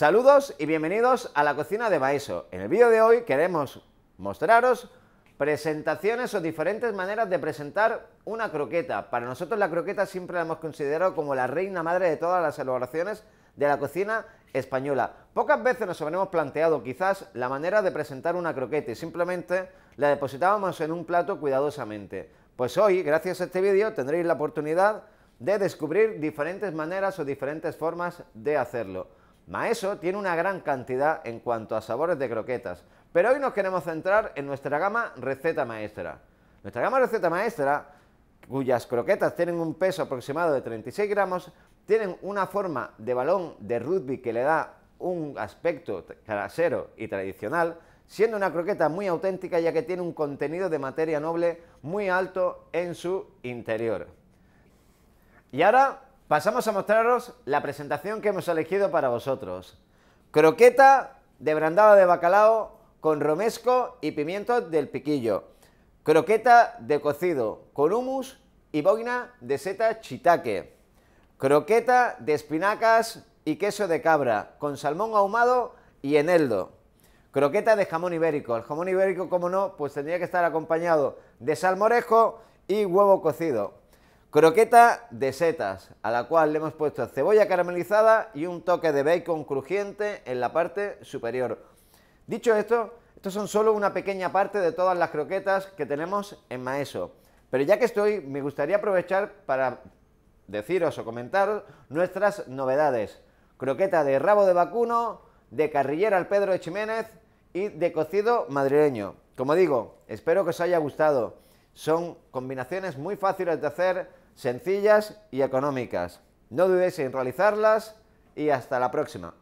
Saludos y bienvenidos a la cocina de Baeso. En el vídeo de hoy queremos mostraros presentaciones o diferentes maneras de presentar una croqueta. Para nosotros la croqueta siempre la hemos considerado como la reina madre de todas las elaboraciones de la cocina española. Pocas veces nos habremos planteado quizás la manera de presentar una croqueta y simplemente la depositábamos en un plato cuidadosamente. Pues hoy, gracias a este vídeo, tendréis la oportunidad de descubrir diferentes maneras o diferentes formas de hacerlo. Maeso tiene una gran cantidad en cuanto a sabores de croquetas, pero hoy nos queremos centrar en nuestra gama receta maestra. Nuestra gama receta maestra, cuyas croquetas tienen un peso aproximado de 36 gramos, tienen una forma de balón de rugby que le da un aspecto casero y tradicional, siendo una croqueta muy auténtica ya que tiene un contenido de materia noble muy alto en su interior. Y ahora Pasamos a mostraros la presentación que hemos elegido para vosotros. Croqueta de brandada de bacalao con romesco y pimientos del piquillo. Croqueta de cocido con humus y boina de seta chitaque. Croqueta de espinacas y queso de cabra con salmón ahumado y eneldo. Croqueta de jamón ibérico. El jamón ibérico, como no, pues tendría que estar acompañado de salmorejo y huevo cocido. Croqueta de setas, a la cual le hemos puesto cebolla caramelizada y un toque de bacon crujiente en la parte superior. Dicho esto, estos son solo una pequeña parte de todas las croquetas que tenemos en Maeso. Pero ya que estoy, me gustaría aprovechar para deciros o comentaros nuestras novedades. Croqueta de rabo de vacuno, de carrillera al Pedro de Jiménez y de cocido madrileño. Como digo, espero que os haya gustado. Son combinaciones muy fáciles de hacer sencillas y económicas. No dudéis en realizarlas y hasta la próxima.